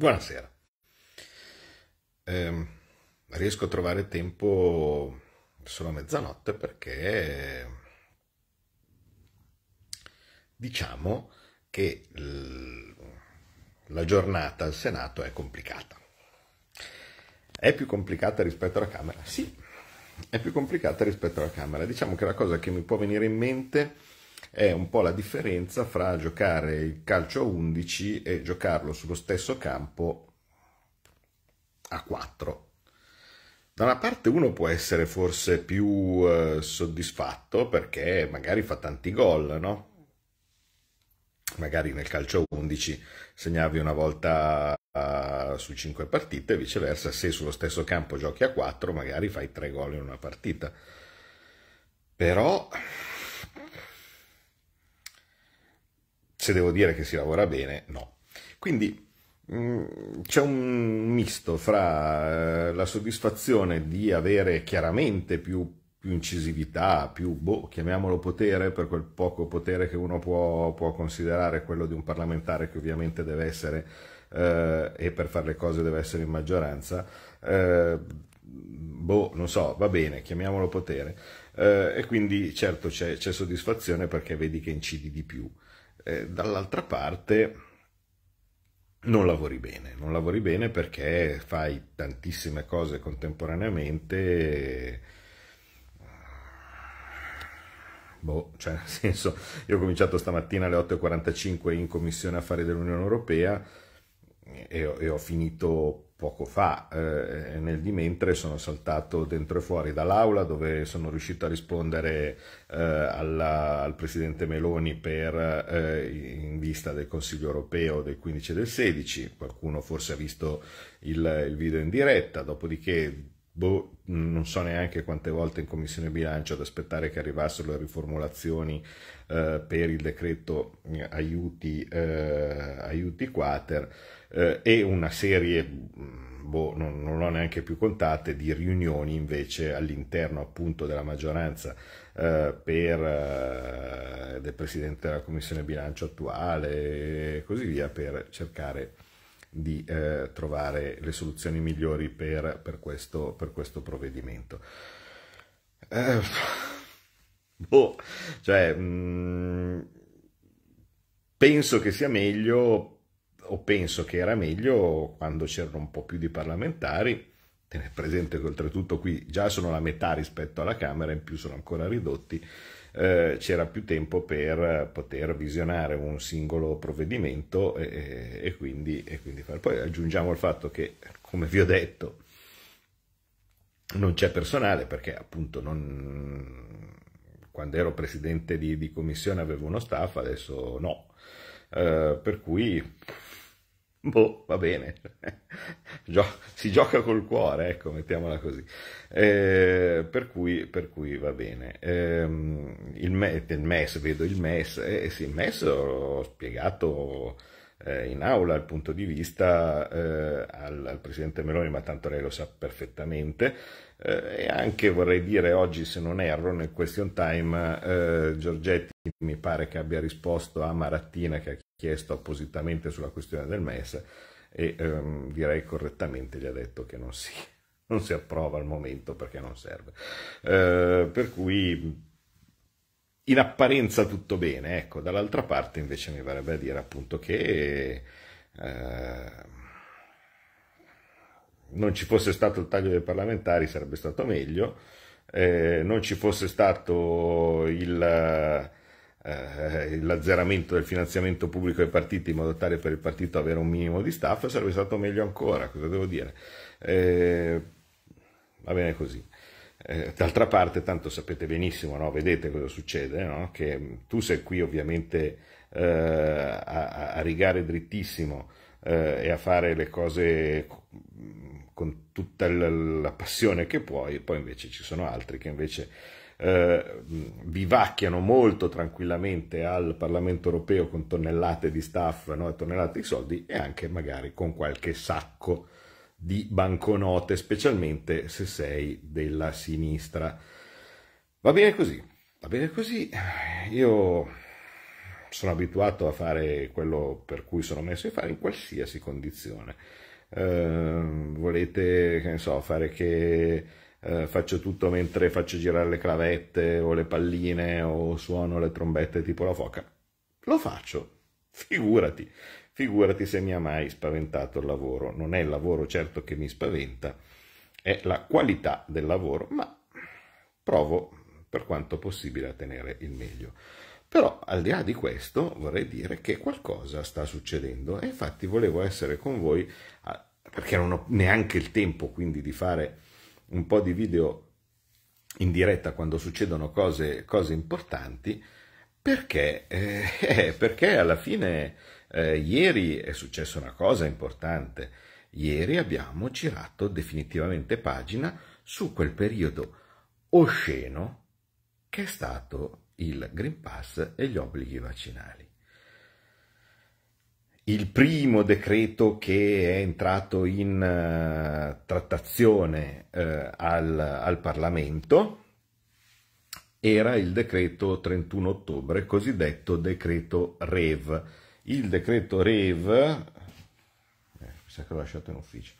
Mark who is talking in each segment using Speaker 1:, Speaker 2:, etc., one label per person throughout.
Speaker 1: Buonasera. Eh, riesco a trovare tempo solo a mezzanotte perché diciamo che la giornata al Senato è complicata. È più complicata rispetto alla Camera? Sì, è più complicata rispetto alla Camera. Diciamo che la cosa che mi può venire in mente è un po' la differenza fra giocare il calcio a 11 e giocarlo sullo stesso campo a 4. Da una parte uno può essere forse più eh, soddisfatto perché magari fa tanti gol, no? Magari nel calcio a 11 segnavi una volta uh, su 5 partite e viceversa se sullo stesso campo giochi a 4 magari fai 3 gol in una partita. Però se devo dire che si lavora bene, no. Quindi mm, c'è un misto fra eh, la soddisfazione di avere chiaramente più, più incisività, più, boh, chiamiamolo potere, per quel poco potere che uno può, può considerare quello di un parlamentare che ovviamente deve essere, eh, e per fare le cose deve essere in maggioranza, eh, boh, non so, va bene, chiamiamolo potere, eh, e quindi certo c'è, soddisfazione perché vedi che incidi di più eh, dall'altra parte non lavori bene, non lavori bene perché fai tantissime cose contemporaneamente. Eh, boh, cioè nel senso, io ho cominciato stamattina alle 8.45 in commissione affari dell'Unione Europea e e ho finito poco fa, eh, nel mentre sono saltato dentro e fuori dall'aula dove sono riuscito a rispondere eh, alla, al Presidente Meloni per, eh, in vista del Consiglio europeo del 15 e del 16, qualcuno forse ha visto il, il video in diretta, dopodiché boh, non so neanche quante volte in Commissione Bilancio ad aspettare che arrivassero le riformulazioni eh, per il decreto eh, aiuti, eh, aiuti quater, eh, e una serie, mm, boh, non, non l'ho neanche più contate, di riunioni invece all'interno appunto della maggioranza eh, per, eh, del Presidente della Commissione Bilancio attuale e così via per cercare di eh, trovare le soluzioni migliori per, per, questo, per questo, provvedimento. Eh, boh, cioè, mh, mm, penso che sia meglio o penso che era meglio quando c'erano un po' più di parlamentari, tenete presente che oltretutto qui già sono la metà rispetto alla Camera, in più sono ancora ridotti, eh, c'era più tempo per poter visionare un singolo provvedimento e, e, quindi, e quindi fare. Poi aggiungiamo il fatto che, come vi ho detto, non c'è personale perché appunto non... quando ero presidente di, di commissione avevo uno staff, adesso no. Eh, per cui boh, va bene, si gioca col cuore, ecco, mettiamola così. Eh, per, cui, per, cui, va bene. Eh, il, me, il, MES, vedo il MES, eh, eh sì, il MES l'ho spiegato eh, in aula il punto di vista eh, al, al, Presidente Meloni, ma tanto lei lo sa perfettamente, e anche vorrei dire oggi, se non erro, nel question time Giorgetti mi pare che abbia risposto a Marattina che ha chiesto appositamente sulla questione del MES e ehm, direi correttamente gli ha detto che non si, non si, approva al momento perché non serve. Eh, per cui in apparenza tutto bene, ecco, dall'altra parte invece mi verrebbe a dire appunto che eh, non ci fosse stato il taglio dei parlamentari sarebbe stato meglio, eh, non ci fosse stato il eh, l'azzeramento del finanziamento pubblico ai partiti in modo tale per il partito avere un minimo di staff sarebbe stato meglio ancora, cosa devo dire? Eh, va bene così. Eh, d'altra parte, tanto sapete benissimo, no? vedete cosa succede, no? che tu sei qui ovviamente eh, a, a, rigare drittissimo eh, e a fare le cose con tutta la passione che puoi, poi invece ci sono altri che invece eh, vivacchiano molto tranquillamente al Parlamento europeo con tonnellate di staff, no? tonnellate di soldi e anche magari con qualche sacco di banconote, specialmente se sei della sinistra. Va bene così, va bene così. Io sono abituato a fare quello per cui sono messo a fare in qualsiasi condizione. Eh, volete, che ne so, fare che eh, faccio tutto mentre faccio girare le clavette o le palline o suono le trombette tipo la foca. Lo faccio, figurati, figurati se mi ha mai spaventato il lavoro. Non è il lavoro certo che mi spaventa, è la qualità del lavoro, ma provo per quanto possibile a tenere il meglio. Però al di là di questo vorrei dire che qualcosa sta succedendo e infatti volevo essere con voi perché non ho neanche il tempo quindi di fare un po' di video in diretta quando succedono cose, cose importanti, perché? Eh, eh, perché alla fine eh, ieri è successa una cosa importante. Ieri abbiamo girato definitivamente pagina su quel periodo osceno che è stato il Green Pass e gli obblighi vaccinali il primo decreto che è entrato in uh, trattazione uh, al, al, Parlamento era il decreto 31 ottobre, cosiddetto decreto REV. Il decreto REV, eh, mi sa che l'ho lasciato in ufficio,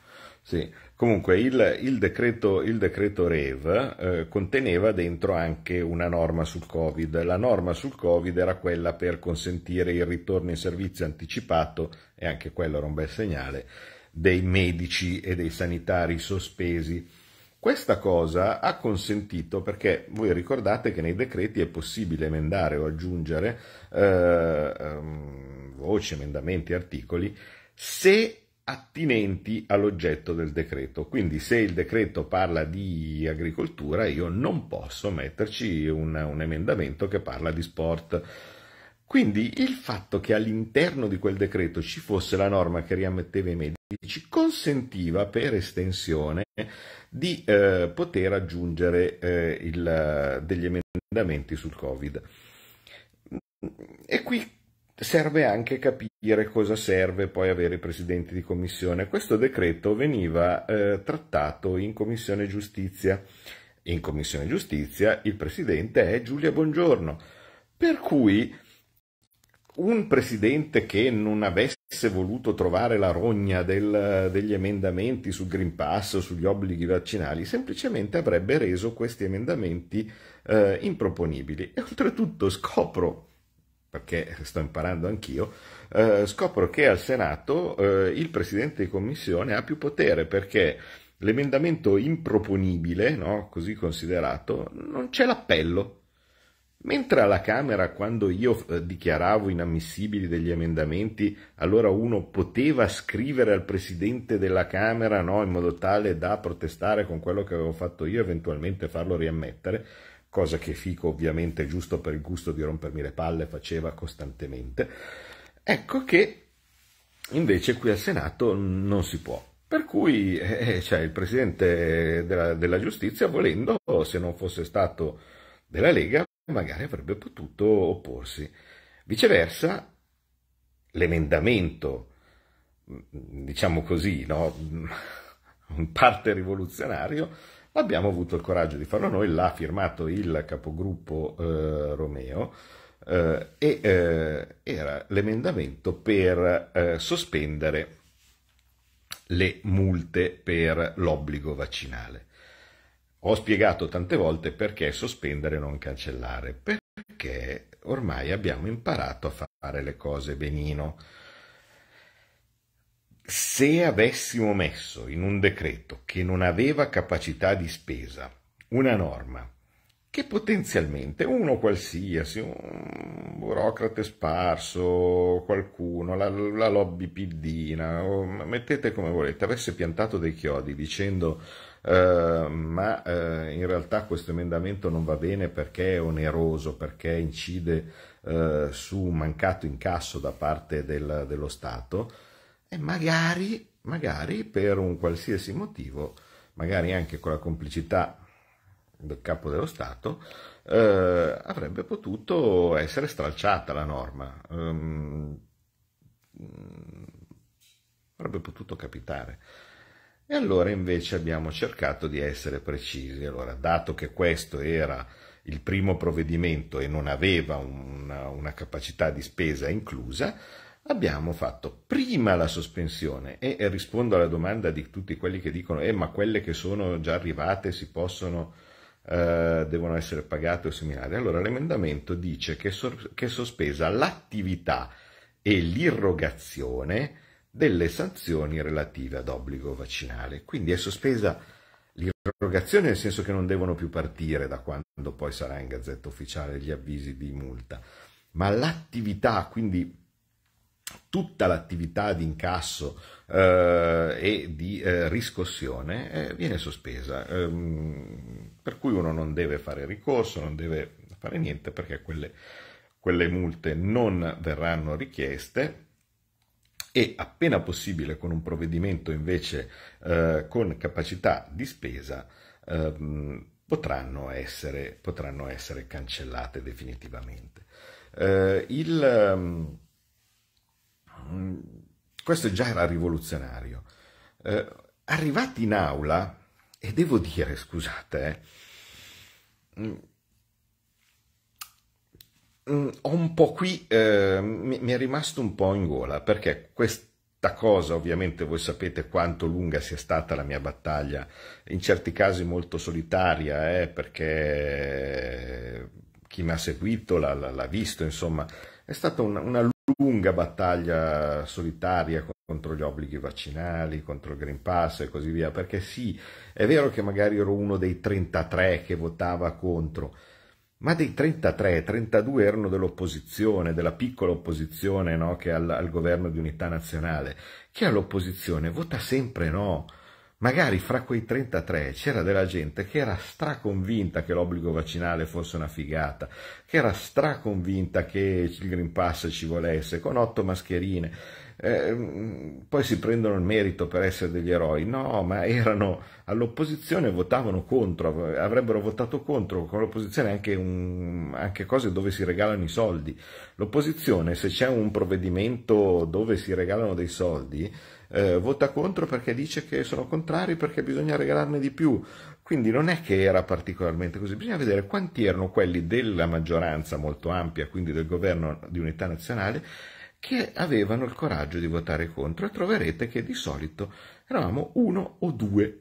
Speaker 1: sì. Comunque il, il, decreto, il decreto REV eh, conteneva dentro anche una norma sul Covid. La norma sul Covid era quella per consentire il ritorno in servizio anticipato, e anche quello era un bel segnale, dei medici e dei sanitari sospesi. Questa cosa ha consentito, perché voi ricordate che nei decreti è possibile emendare o aggiungere eh, um, voci, emendamenti, articoli, se attinenti all'oggetto del decreto. Quindi se il decreto parla di agricoltura io non posso metterci un, un emendamento che parla di sport. Quindi il fatto che all'interno di quel decreto ci fosse la norma che riammetteva i medici consentiva per estensione di eh, poter aggiungere eh, il, degli emendamenti sul Covid. E qui serve anche capire cosa serve poi avere i presidenti di commissione. Questo decreto veniva eh, trattato in commissione giustizia. In commissione giustizia il presidente è Giulia Bongiorno, per cui un presidente che non avesse voluto trovare la rogna del, degli emendamenti sul Green Pass o sugli obblighi vaccinali, semplicemente avrebbe reso questi emendamenti eh, improponibili. E oltretutto scopro perché sto imparando anch'io, eh, scopro che al Senato eh, il Presidente di Commissione ha più potere perché l'emendamento improponibile, no, così considerato, non c'è l'appello. Mentre alla Camera, quando io eh, dichiaravo inammissibili degli emendamenti, allora uno poteva scrivere al Presidente della Camera no, in modo tale da protestare con quello che avevo fatto io, eventualmente farlo riammettere, cosa che Fico ovviamente giusto per il gusto di rompermi le palle faceva costantemente. Ecco che invece qui al Senato non si può. Per cui eh, eh cioè, il Presidente della, della giustizia, volendo, se non fosse stato della Lega, magari avrebbe potuto opporsi. Viceversa, l'emendamento, mm, diciamo così, no? in parte rivoluzionario, Abbiamo avuto il coraggio di farlo noi, l'ha firmato il capogruppo eh, Romeo eh, e eh, era l'emendamento per eh, sospendere le multe per l'obbligo vaccinale. Ho spiegato tante volte perché sospendere e non cancellare, perché ormai abbiamo imparato a fare le cose benino. Se avessimo messo in un decreto che non aveva capacità di spesa una norma che potenzialmente uno qualsiasi, un burocrate sparso, qualcuno, la, la lobby piddina, mettete come volete, avesse piantato dei chiodi dicendo eh, ma eh, in realtà questo emendamento non va bene perché è oneroso, perché incide eh, su un mancato incasso da parte del, dello Stato, e magari, magari per un qualsiasi motivo, magari anche con la complicità del capo dello Stato, eh, avrebbe potuto essere stralciata la norma. Um, avrebbe potuto capitare. E allora invece abbiamo cercato di essere precisi. Allora, dato che questo era il primo provvedimento e non aveva una, una capacità di spesa inclusa, abbiamo fatto prima la sospensione e, e rispondo alla domanda di tutti quelli che dicono eh, ma quelle che sono già arrivate si possono eh, devono essere pagate o seminari allora l'emendamento dice che, sor- che è sospesa l'attività e l'irrogazione delle sanzioni relative ad obbligo vaccinale quindi è sospesa l'irrogazione nel senso che non devono più partire da quando poi sarà in gazzetta ufficiale gli avvisi di multa ma l'attività quindi tutta l'attività di incasso eh, e di eh, riscossione eh, viene sospesa, ehm, per cui uno non deve fare ricorso, non deve fare niente perché quelle, quelle multe non verranno richieste e appena possibile con un provvedimento invece eh, con capacità di spesa ehm, potranno, essere, potranno essere, cancellate definitivamente. Eh, il, ehm, questo già era rivoluzionario. Eh, arrivati in aula, e devo dire, scusate, eh, mm, mm, ho un po' qui, eh, mi è rimasto un po' in gola, perché questa cosa, ovviamente voi sapete quanto lunga sia stata la mia battaglia, in certi casi molto solitaria, eh, perché chi mi ha seguito l'ha, l'ha visto, insomma, è stata una, una lunga battaglia solitaria contro gli obblighi vaccinali, contro il Green Pass e così via, perché sì, è vero che magari ero uno dei 33 che votava contro, ma dei 33, 32 erano dell'opposizione, della piccola opposizione no, che al, al governo di unità nazionale. Chi ha l'opposizione vota sempre no magari fra quei 33 c'era della gente che era straconvinta che l'obbligo vaccinale fosse una figata, che era straconvinta che il Green Pass ci volesse, con otto mascherine. Eh, poi si prendono il merito per essere degli eroi. No, ma erano all'opposizione, votavano contro, avrebbero votato contro con l'opposizione anche, un, anche cose dove si regalano i soldi. L'opposizione, se c'è un provvedimento dove si regalano dei soldi, eh, vota contro perché dice che sono contrari perché bisogna regalarne di più. Quindi non è che era particolarmente così, bisogna vedere quanti erano quelli della maggioranza molto ampia, quindi del governo di unità nazionale, che avevano il coraggio di votare contro e troverete che di solito eravamo uno o due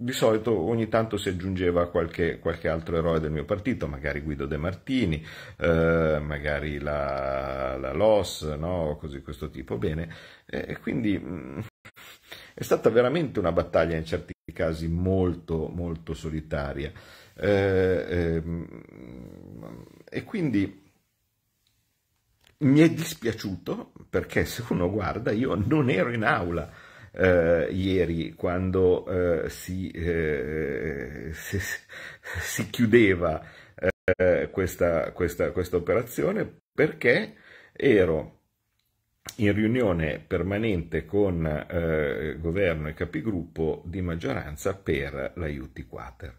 Speaker 1: di solito ogni tanto si aggiungeva qualche, qualche, altro eroe del mio partito, magari Guido De Martini, eh, magari la, la Los, no? così questo tipo. Bene, e quindi mh, mm, è stata veramente una battaglia in certi casi molto, molto solitaria. Eh, ehm, e quindi mi è dispiaciuto perché se uno guarda io non ero in aula eh, ieri quando eh, si, eh, si, si, chiudeva eh, questa, questa, questa operazione perché ero in riunione permanente con eh, governo e capigruppo di maggioranza per l'aiuti quater.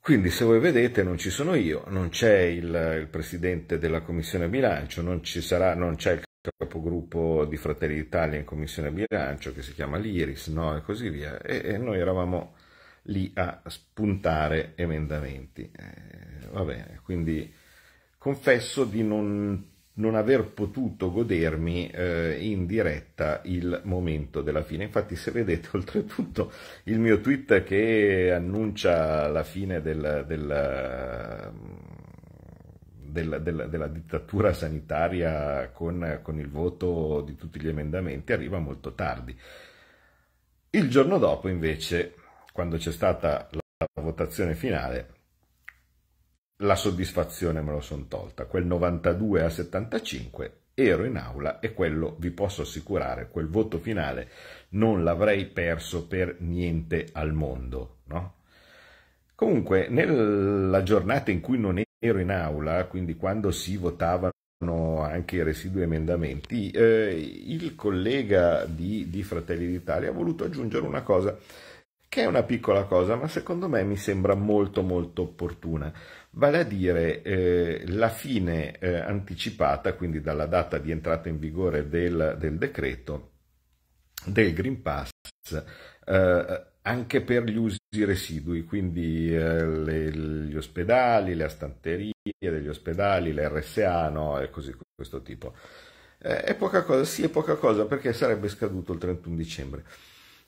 Speaker 1: Quindi se voi vedete non ci sono io, non c'è il, il, presidente della commissione bilancio, non, ci sarà, non c'è il capogruppo di Fratelli d'Italia in commissione bilancio che si chiama l'Iris no? e così via e, e, noi eravamo lì a spuntare emendamenti eh, va bene quindi confesso di non, non aver potuto godermi eh, in diretta il momento della fine infatti se vedete oltretutto il mio tweet che annuncia la fine del, del della, della, della dittatura sanitaria con, con il voto di tutti gli emendamenti arriva molto tardi. Il giorno dopo, invece, quando c'è stata la votazione finale, la soddisfazione me lo sono tolta. Quel 92 a 75 ero in aula e quello vi posso assicurare, quel voto finale non l'avrei perso per niente al mondo. No? Comunque, nella giornata in cui non ero in aula, quindi quando si votavano anche i residui emendamenti, eh, il collega di, di Fratelli d'Italia ha voluto aggiungere una cosa che è una piccola cosa, ma secondo me mi sembra molto molto opportuna, vale a dire eh, la fine eh, anticipata, quindi dalla data di entrata in vigore del, del decreto, del Green Pass, eh, anche per gli usi i residui, quindi eh, le, gli ospedali, le stanterie degli ospedali, le RSA no? e così questo tipo. Eh, è poca cosa, sì è poca cosa perché sarebbe scaduto il 31 dicembre,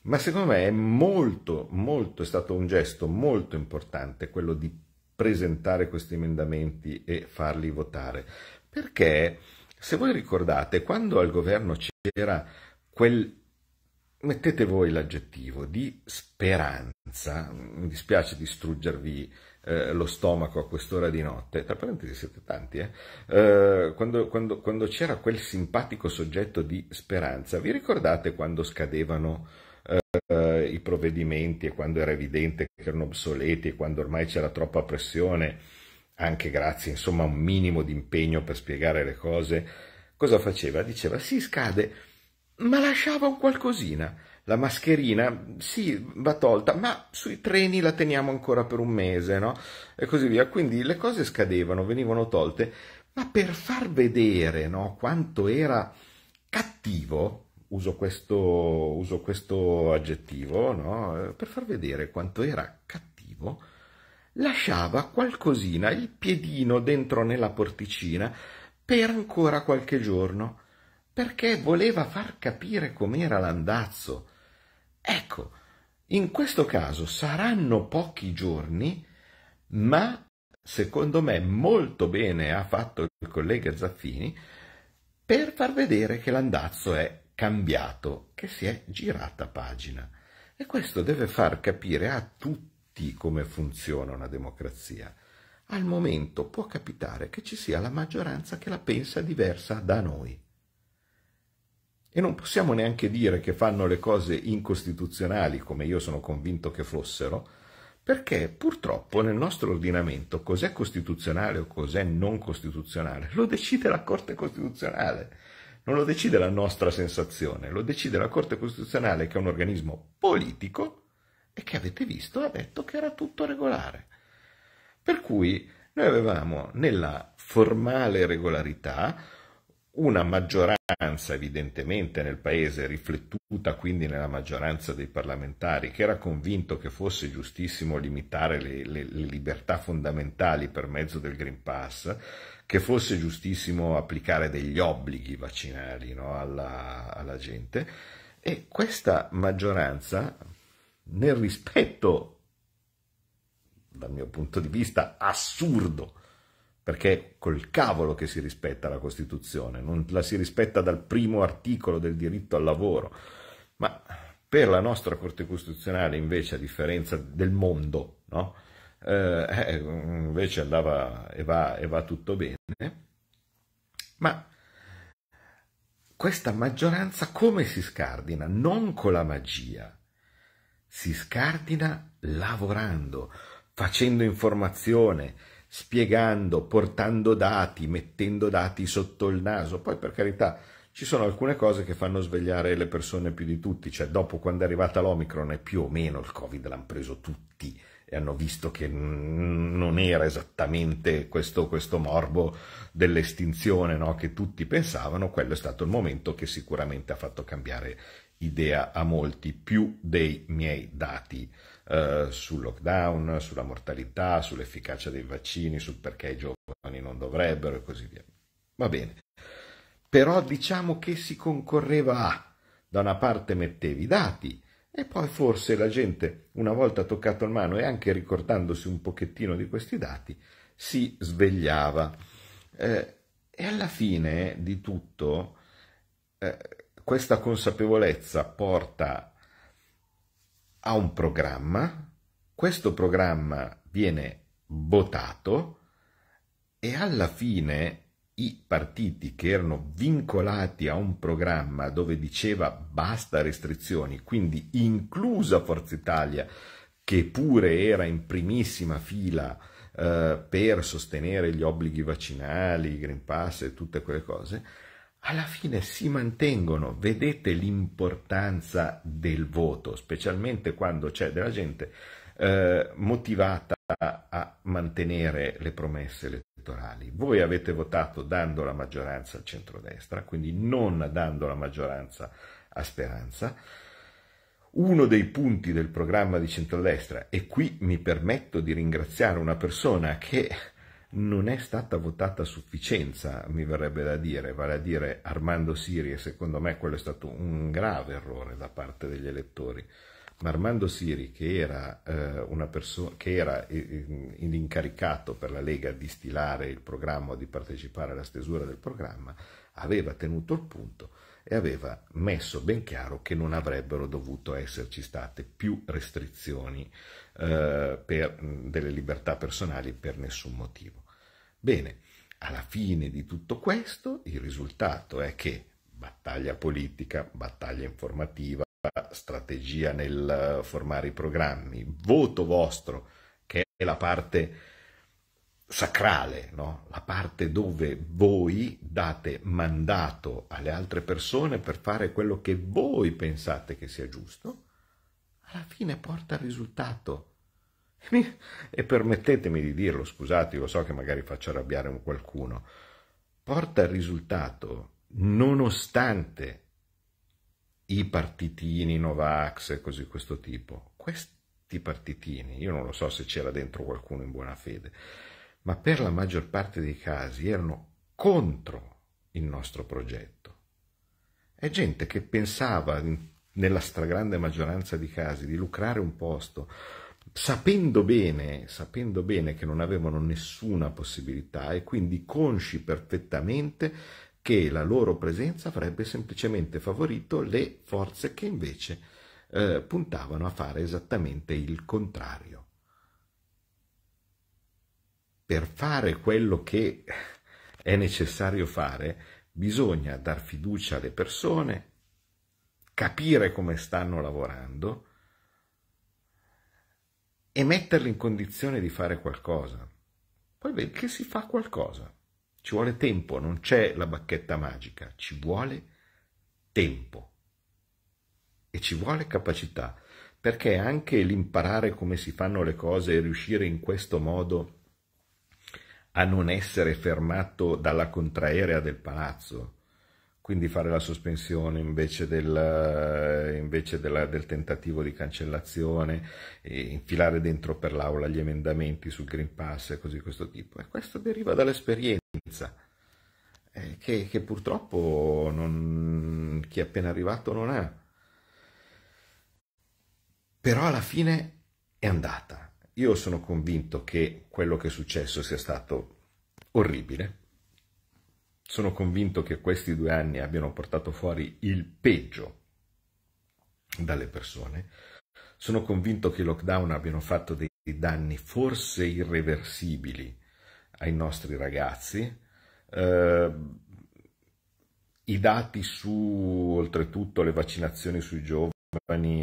Speaker 1: ma secondo me è molto, molto, è stato un gesto molto importante quello di presentare questi emendamenti e farli votare, perché se voi ricordate quando al governo c'era quel mettete voi l'aggettivo di speranza, mi dispiace distruggervi eh, lo stomaco a quest'ora di notte, tra parentesi siete tanti, eh? Eh, quando, quando, quando, c'era quel simpatico soggetto di speranza, vi ricordate quando scadevano eh, i provvedimenti e quando era evidente che erano obsoleti e quando ormai c'era troppa pressione, anche grazie insomma a un minimo di impegno per spiegare le cose, cosa faceva? Diceva sì scade ma lasciava un qualcosina. La mascherina, sì, va tolta, ma sui treni la teniamo ancora per un mese, no? E così via. Quindi le cose scadevano, venivano tolte, ma per far vedere, no, quanto era cattivo, uso questo, uso questo aggettivo, no? Per far vedere quanto era cattivo, lasciava qualcosina, il piedino dentro nella porticina, per ancora qualche giorno perché voleva far capire com'era l'andazzo. Ecco, in questo caso saranno pochi giorni, ma secondo me molto bene ha fatto il collega Zaffini per far vedere che l'andazzo è cambiato, che si è girata pagina. E questo deve far capire a tutti come funziona una democrazia. Al momento può capitare che ci sia la maggioranza che la pensa diversa da noi. E non possiamo neanche dire che fanno le cose incostituzionali, come io sono convinto che fossero, perché purtroppo nel nostro ordinamento cos'è costituzionale o cos'è non costituzionale lo decide la Corte Costituzionale, non lo decide la nostra sensazione, lo decide la Corte Costituzionale che è un organismo politico e che avete visto ha detto che era tutto regolare. Per cui noi avevamo nella formale regolarità una maggioranza evidentemente nel paese, riflettuta quindi nella maggioranza dei parlamentari, che era convinto che fosse giustissimo limitare le, le, le libertà fondamentali per mezzo del Green Pass, che fosse giustissimo applicare degli obblighi vaccinali no, alla, alla gente. E questa maggioranza, nel rispetto, dal mio punto di vista, assurdo perché col cavolo che si rispetta la Costituzione, non la si rispetta dal primo articolo del diritto al lavoro, ma per la nostra Corte Costituzionale invece, a differenza del mondo, no? eh, eh invece andava e va, e va tutto bene, ma questa maggioranza come si scardina? Non con la magia, si scardina lavorando, facendo informazione, spiegando, portando dati, mettendo dati sotto il naso. Poi per carità ci sono alcune cose che fanno svegliare le persone più di tutti, cioè dopo quando è arrivata l'Omicron e più o meno il Covid l'hanno preso tutti e hanno visto che non era esattamente questo, questo morbo dell'estinzione no? che tutti pensavano, quello è stato il momento che sicuramente ha fatto cambiare idea a molti, più dei miei dati eh, sul lockdown, sulla mortalità, sull'efficacia dei vaccini, sul perché i giovani non dovrebbero e così via. Va bene. Però diciamo che si concorreva a, da una parte mettevi i dati e poi forse la gente, una volta toccato in mano e anche ricordandosi un pochettino di questi dati, si svegliava. Eh, e alla fine di tutto, eh, questa consapevolezza porta ha un programma, questo programma viene votato e alla fine i partiti che erano vincolati a un programma dove diceva basta restrizioni, quindi inclusa Forza Italia, che pure era in primissima fila eh, per sostenere gli obblighi vaccinali, i Green Pass e tutte quelle cose, alla fine si mantengono. Vedete l'importanza del voto, specialmente quando c'è della gente eh, motivata a, mantenere le promesse elettorali. Voi avete votato dando la maggioranza al centrodestra, quindi non dando la maggioranza a Speranza. Uno dei punti del programma di centrodestra, e qui mi permetto di ringraziare una persona che non è stata votata a sufficienza, mi verrebbe da dire, vale a dire Armando Siri, e secondo me quello è stato un grave errore da parte degli elettori, ma Armando Siri, che era, eh, perso- che era eh, eh, l'incaricato per la Lega di stilare il programma o di partecipare alla stesura del programma, aveva tenuto il punto e aveva messo ben chiaro che non avrebbero dovuto esserci state più restrizioni eh, per, delle libertà personali per nessun motivo. Bene, alla fine di tutto questo il risultato è che battaglia politica, battaglia informativa, strategia nel eh, formare i programmi, voto vostro, che è la parte sacrale, no? la parte dove voi date mandato alle altre persone per fare quello che voi pensate che sia giusto, alla fine porta al risultato. E permettetemi di dirlo, scusate, lo so che magari faccio arrabbiare qualcuno, porta al risultato nonostante i partitini Novax e così questo tipo. Questi partitini, io non lo so se c'era dentro qualcuno in buona fede, ma per la maggior parte dei casi erano contro il nostro progetto. È gente che pensava, nella stragrande maggioranza dei casi, di lucrare un posto, sapendo bene, sapendo bene che non avevano nessuna possibilità e quindi consci perfettamente che la loro presenza avrebbe semplicemente favorito le forze che invece eh, puntavano a fare esattamente il contrario per fare quello che è necessario fare, bisogna dar fiducia alle persone, capire come stanno lavorando e metterli in condizione di fare qualcosa. Poi vedi che si fa qualcosa. Ci vuole tempo, non c'è la bacchetta magica, ci vuole tempo e ci vuole capacità, perché anche l'imparare come si fanno le cose e riuscire in questo modo a non essere fermato dalla contraerea del palazzo, quindi fare la sospensione invece, del, eh, invece della, del tentativo di cancellazione, infilare dentro per l'aula gli emendamenti sul Green Pass e così di questo tipo. E questo deriva dall'esperienza. Eh, che, che, purtroppo non, chi è appena arrivato non ha. Però alla fine è andata io sono convinto che quello che è successo sia stato orribile. Sono convinto che questi due anni abbiano portato fuori il peggio dalle persone. Sono convinto che i lockdown abbiano fatto dei danni forse irreversibili ai nostri ragazzi. Eh, I dati su, oltretutto, le vaccinazioni sui giovani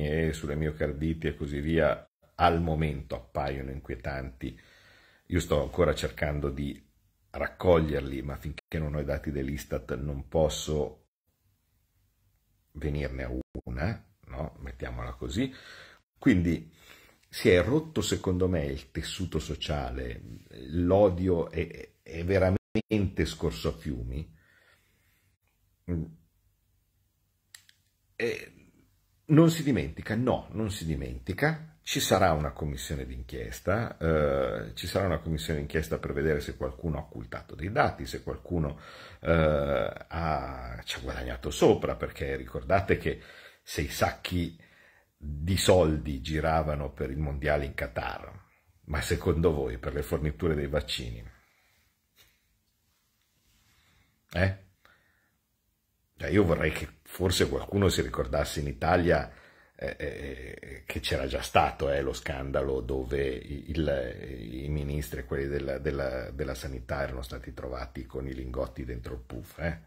Speaker 1: e sulle miocarditi e così via al momento appaiono inquietanti. Io sto ancora cercando di raccoglierli, ma finché non ho i dati dell'Istat non posso venirne a una, no? mettiamola così. Quindi si è rotto secondo me il tessuto sociale, l'odio è, è veramente scorso a fiumi. Mm. E non si dimentica, no, non si dimentica, ci sarà una commissione d'inchiesta, eh, ci sarà una commissione d'inchiesta per vedere se qualcuno ha occultato dei dati, se qualcuno eh, ha, ci ha guadagnato sopra, perché ricordate che se i sacchi di soldi giravano per il mondiale in Qatar, ma secondo voi per le forniture dei vaccini? Eh? Cioè, io vorrei che forse qualcuno si ricordasse in Italia eh, eh, eh, che c'era già stato eh, lo scandalo dove il, i ministri e quelli della, della, della, sanità erano stati trovati con i lingotti dentro il puff. Eh?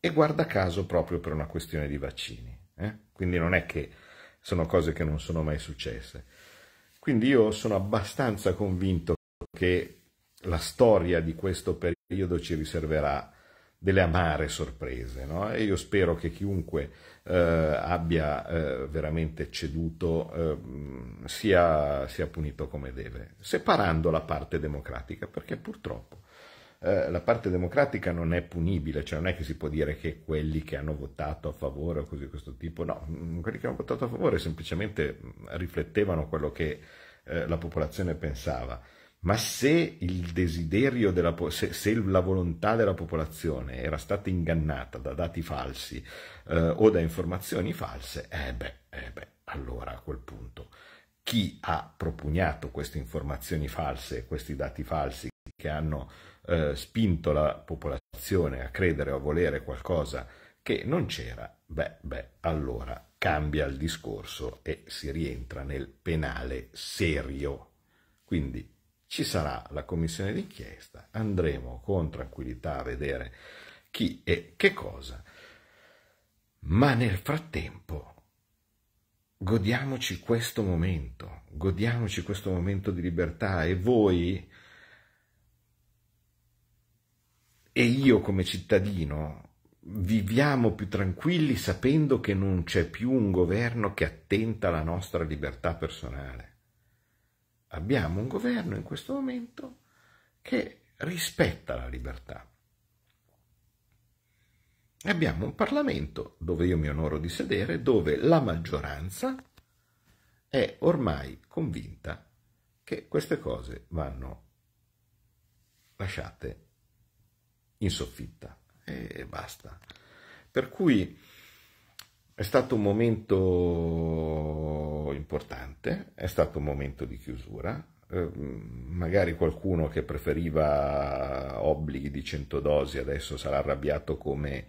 Speaker 1: E guarda caso proprio per una questione di vaccini. Eh? Quindi non è che sono cose che non sono mai successe. Quindi io sono abbastanza convinto che la storia di questo periodo ci riserverà delle amare sorprese. No? E io spero che chiunque eh, abbia eh, veramente ceduto eh, sia, sia, punito come deve, separando la parte democratica, perché purtroppo eh, la parte democratica non è punibile, cioè non è che si può dire che quelli che hanno votato a favore o cose di questo tipo, no, mm, quelli che hanno votato a favore semplicemente mm, riflettevano quello che eh, la popolazione pensava ma se, il desiderio della, se, se, la volontà della popolazione era stata ingannata da dati falsi eh, o da informazioni false, eh beh, eh beh, allora a quel punto chi ha propugnato queste informazioni false, questi dati falsi che hanno eh, spinto la popolazione a credere o a volere qualcosa che non c'era, beh, beh, allora cambia il discorso e si rientra nel penale serio. Quindi ci sarà la commissione d'inchiesta, andremo con tranquillità a vedere chi e che cosa, ma nel frattempo godiamoci questo momento, godiamoci questo momento di libertà e voi e io come cittadino viviamo più tranquilli sapendo che non c'è più un governo che attenta alla nostra libertà personale abbiamo un governo in questo momento che rispetta la libertà. Abbiamo un Parlamento dove io mi onoro di sedere, dove la maggioranza è ormai convinta che queste cose vanno lasciate in soffitta e basta. Per cui è stato un momento importante, è stato un momento di chiusura, eh, magari qualcuno che preferiva obblighi di 100 dosi adesso sarà arrabbiato come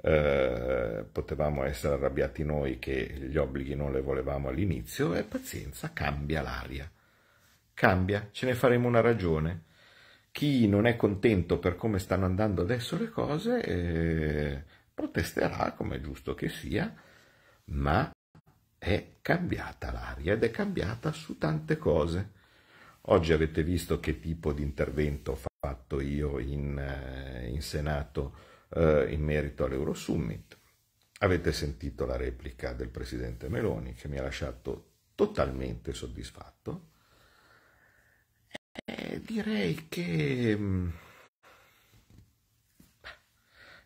Speaker 1: eh, potevamo essere arrabbiati noi che gli obblighi non le volevamo all'inizio e pazienza, cambia l'aria, cambia, ce ne faremo una ragione. Chi non è contento per come stanno andando adesso le cose eh, protesterà, come è giusto che sia, ma è cambiata l'aria ed è cambiata su tante cose. Oggi avete visto che tipo di intervento ho fatto io in, eh, in Senato eh, in merito all'Eurosummit. Avete sentito la replica del presidente Meloni che mi ha lasciato totalmente soddisfatto. Eh, direi che mm,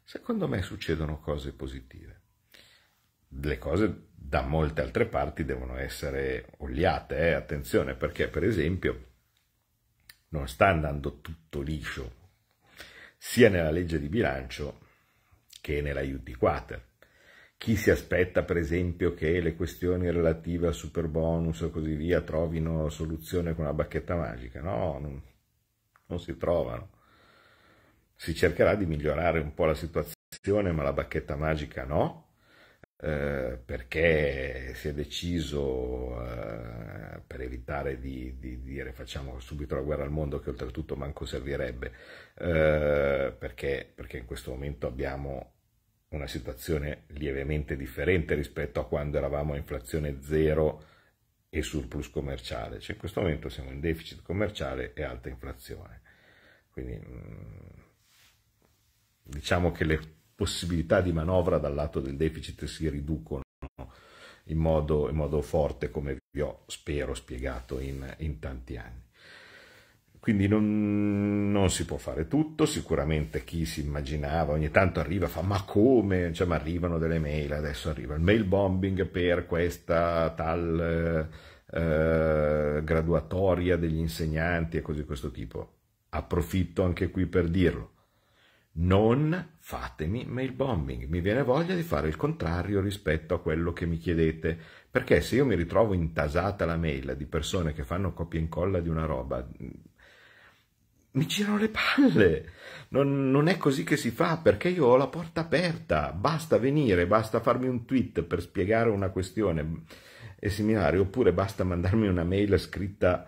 Speaker 1: secondo me succedono cose positive le cose da molte altre parti devono essere oliate, eh? attenzione, perché per esempio non sta andando tutto liscio, sia nella legge di bilancio che nell'aiuti quater. Chi si aspetta, per esempio, che le questioni relative al super bonus e così via trovino soluzione con la bacchetta magica? No, non, non si trovano. Si cercherà di migliorare un po' la situazione, ma la bacchetta magica no eh, perché si è deciso eh, per evitare di, di, dire facciamo subito la guerra al mondo che oltretutto manco servirebbe eh, perché, perché in questo momento abbiamo una situazione lievemente differente rispetto a quando eravamo a inflazione zero e surplus commerciale, cioè in questo momento siamo in deficit commerciale e alta inflazione. Quindi mm, diciamo che le possibilità di manovra dal lato del deficit si riducono in modo, in modo forte come vi ho spero spiegato in, in tanti anni. Quindi non, non, si può fare tutto, sicuramente chi si immaginava ogni tanto arriva fa ma come? Cioè, ma arrivano delle mail, adesso arriva il mail bombing per questa tal eh, graduatoria degli insegnanti e cose di questo tipo. Approfitto anche qui per dirlo non fatemi mail bombing, mi viene voglia di fare il contrario rispetto a quello che mi chiedete, perché se io mi ritrovo intasata la mail di persone che fanno copia e incolla di una roba, mm, mi girano le palle, non, non, è così che si fa, perché io ho la porta aperta, basta venire, basta farmi un tweet per spiegare una questione e mm, seminare, oppure basta mandarmi una mail scritta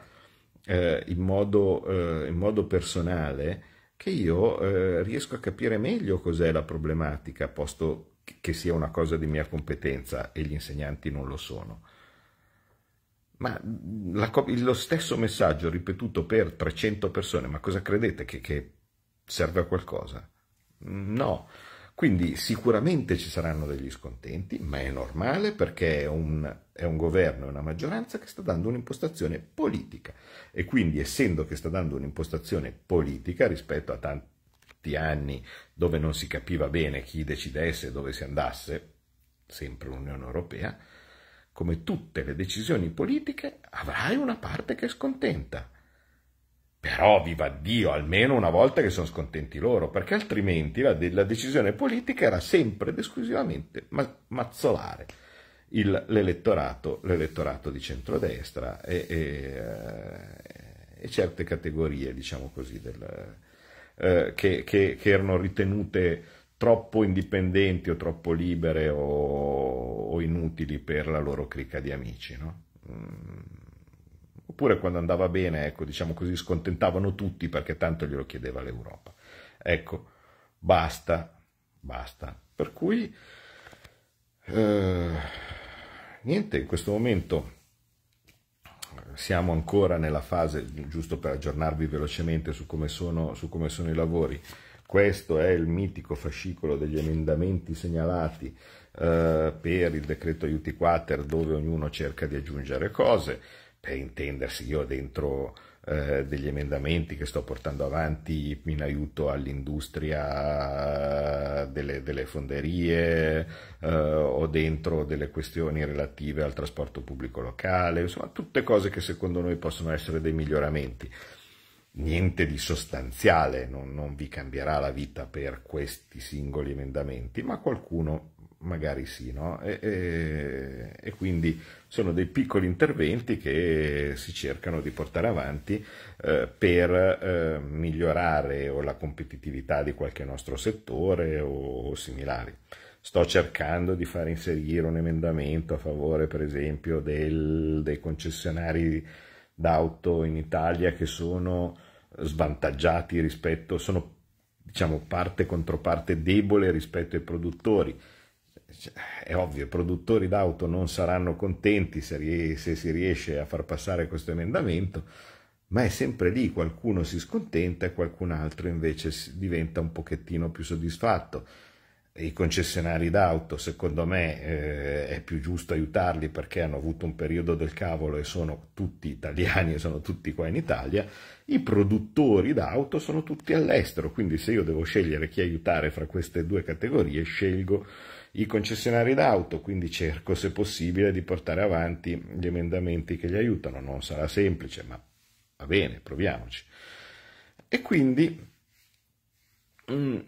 Speaker 1: eh, in, modo, eh, in modo personale, che io eh, riesco a capire meglio cos'è la problematica, posto che sia una cosa di mia competenza e gli insegnanti non lo sono. Ma mm, la, lo stesso messaggio ripetuto per 300 persone, ma cosa credete che, che serve a qualcosa? Mm, no. Quindi sicuramente ci saranno degli scontenti, ma è normale perché è un, è un governo e una maggioranza che sta dando un'impostazione politica e quindi essendo che sta dando un'impostazione politica rispetto a tanti anni dove non si capiva bene chi decidesse e dove si andasse, sempre l'Unione Europea, come tutte le decisioni politiche avrai una parte che è scontenta, però viva Dio, almeno una volta che sono scontenti loro, perché altrimenti la, la decisione politica era sempre ed esclusivamente ma- mazzolare il, l'elettorato, l'elettorato, di centrodestra e, e, eh, e certe categorie, diciamo così, del, eh, che, che, che, erano ritenute troppo indipendenti o troppo libere o, o inutili per la loro cricca di amici. No? Mm. Oppure quando andava bene, ecco, diciamo così, scontentavano tutti perché tanto glielo chiedeva l'Europa. Ecco, basta, basta. Per cui, eh, niente, in questo momento siamo ancora nella fase, giusto per aggiornarvi velocemente su come sono, su come sono i lavori, questo è il mitico fascicolo degli emendamenti segnalati eh, per il decreto aiuti quater dove ognuno cerca di aggiungere cose per intendersi io dentro eh, degli emendamenti che sto portando avanti in aiuto all'industria delle, delle fonderie eh, o dentro delle questioni relative al trasporto pubblico locale, insomma tutte cose che secondo noi possono essere dei miglioramenti. Niente di sostanziale, non, non vi cambierà la vita per questi singoli emendamenti, ma qualcuno magari sì, no? E, e, e, quindi sono dei piccoli interventi che si cercano di portare avanti eh, per eh, migliorare o la competitività di qualche nostro settore o, o, similari. Sto cercando di far inserire un emendamento a favore, per esempio, del, dei concessionari d'auto in Italia che sono svantaggiati rispetto, sono diciamo parte controparte debole rispetto ai produttori cioè, è ovvio, i produttori d'auto non saranno contenti se, se si riesce a far passare questo emendamento, ma è sempre lì, qualcuno si scontenta e qualcun altro invece diventa un pochettino più soddisfatto. I concessionari d'auto, secondo me, eh, è più giusto aiutarli perché hanno avuto un periodo del cavolo e sono tutti italiani e sono tutti qua in Italia. I produttori d'auto sono tutti all'estero, quindi se io devo scegliere chi aiutare fra queste due categorie, scelgo i concessionari d'auto, quindi cerco se possibile di portare avanti gli emendamenti che li aiutano, non sarà semplice, ma va bene, proviamoci. E quindi mm,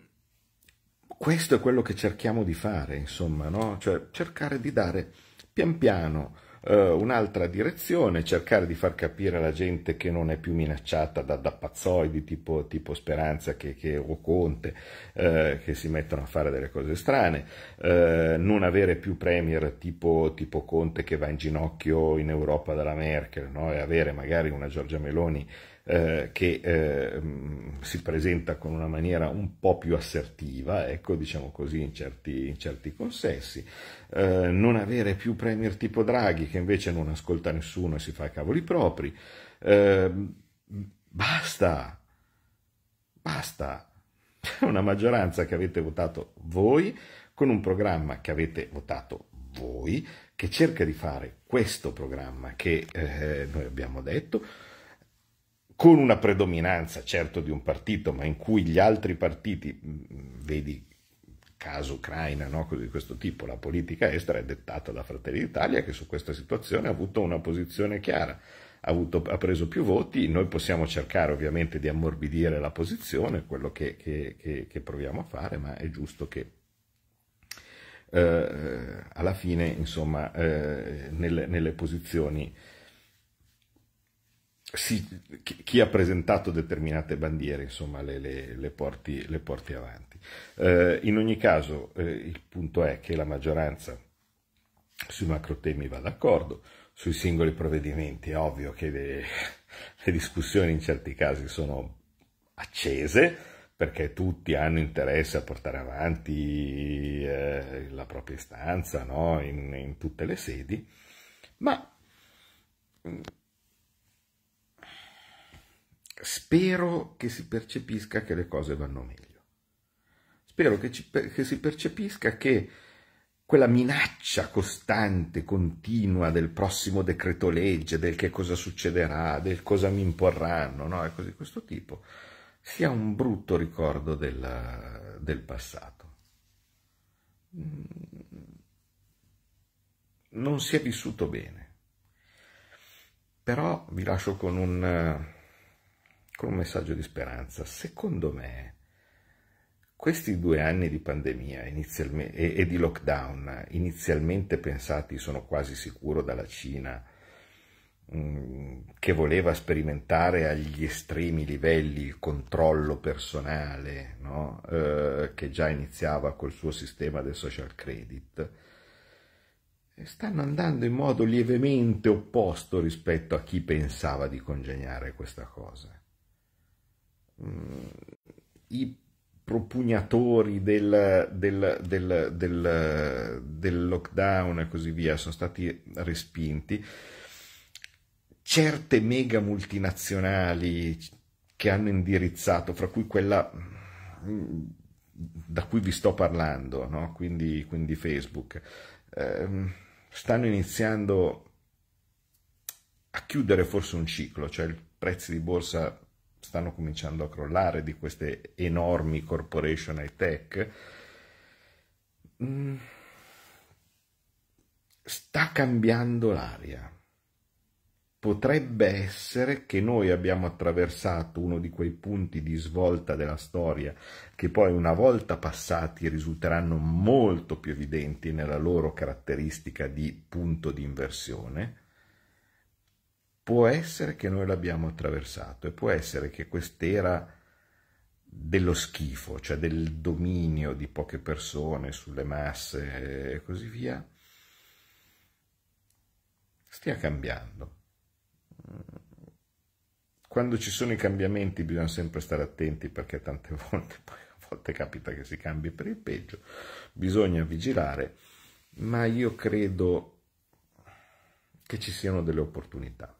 Speaker 1: questo è quello che cerchiamo di fare, insomma, no? cioè cercare di dare pian piano eh, un'altra direzione, cercare di far capire alla gente che non è più minacciata da, da pazzoidi tipo, tipo Speranza che, che, o Conte eh, che si mettono a fare delle cose strane, eh, non avere più premier tipo, tipo, Conte che va in ginocchio in Europa dalla Merkel no? e avere magari una Giorgia Meloni eh, che eh, mm, si presenta con una maniera un po' più assertiva, ecco, diciamo così, in certi, in certi consessi. Eh, non avere più premier tipo Draghi, che invece non ascolta nessuno e si fa i cavoli propri. Eh, basta, basta. C'è una maggioranza che avete votato voi, con un programma che avete votato voi, che cerca di fare questo programma che eh, noi abbiamo detto, con una predominanza certo di un partito, ma in cui gli altri partiti, mm, mm, vedi caso Ucraina, no? di questo tipo, la politica estera è dettata da Fratelli d'Italia che su questa situazione ha avuto una posizione chiara, ha, avuto, ha preso più voti, noi possiamo cercare ovviamente di ammorbidire la posizione, quello che, che, che, che proviamo a fare, ma è giusto che eh, alla fine, insomma, eh, nelle, nelle, posizioni si, chi ha presentato determinate bandiere insomma, le, le, le, porti, le porti, avanti. Eh, in ogni caso eh, il punto è che la maggioranza sui macro temi va d'accordo, sui singoli provvedimenti è ovvio che le, le discussioni in certi casi sono accese perché tutti hanno interesse a portare avanti eh, la propria istanza no? in, in tutte le sedi, ma spero che si percepisca che le cose vanno meglio. Spero che, ci, che si percepisca che quella minaccia costante, continua del prossimo decreto legge, del che cosa succederà, del cosa mi imporranno, no? e così di questo tipo, sia un brutto ricordo del, del passato. Mm. Non si è vissuto bene. Però vi lascio con un con un messaggio di speranza. Secondo me, questi due anni di pandemia e, e di lockdown, inizialmente pensati, sono quasi sicuro, dalla Cina, mm, che voleva sperimentare agli estremi livelli il controllo personale, no? eh, che già iniziava col suo sistema del social credit, stanno andando in modo lievemente opposto rispetto a chi pensava di congegnare questa cosa i propugnatori del, del, del, del, lockdown e così via sono stati respinti. Certe mega multinazionali che hanno indirizzato, fra cui quella mm, da cui vi sto parlando, no? quindi, quindi, Facebook, ehm, stanno iniziando a chiudere forse un ciclo, cioè i prezzi di borsa stanno cominciando a crollare, di queste enormi corporation high tech, mm. sta cambiando l'aria. Potrebbe essere che noi abbiamo attraversato uno di quei punti di svolta della storia che poi una volta passati risulteranno molto più evidenti nella loro caratteristica di punto di inversione può essere che noi l'abbiamo attraversato e può essere che quest'era dello schifo, cioè del dominio di poche persone sulle masse e così via, stia cambiando. Quando ci sono i cambiamenti bisogna sempre stare attenti perché tante volte, poi a volte capita che si cambi per il peggio, bisogna vigilare, ma io credo che ci siano delle opportunità.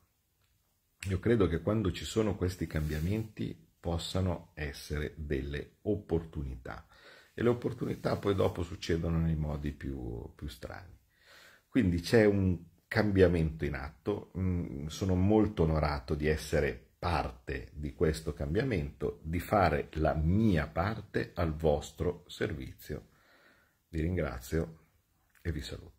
Speaker 1: Io credo che quando ci sono questi cambiamenti possano essere delle opportunità e le opportunità poi dopo succedono nei modi più, più strani. Quindi c'è un cambiamento in atto, mm, sono molto onorato di essere parte di questo cambiamento, di fare la mia parte al vostro servizio. Vi ringrazio e vi saluto.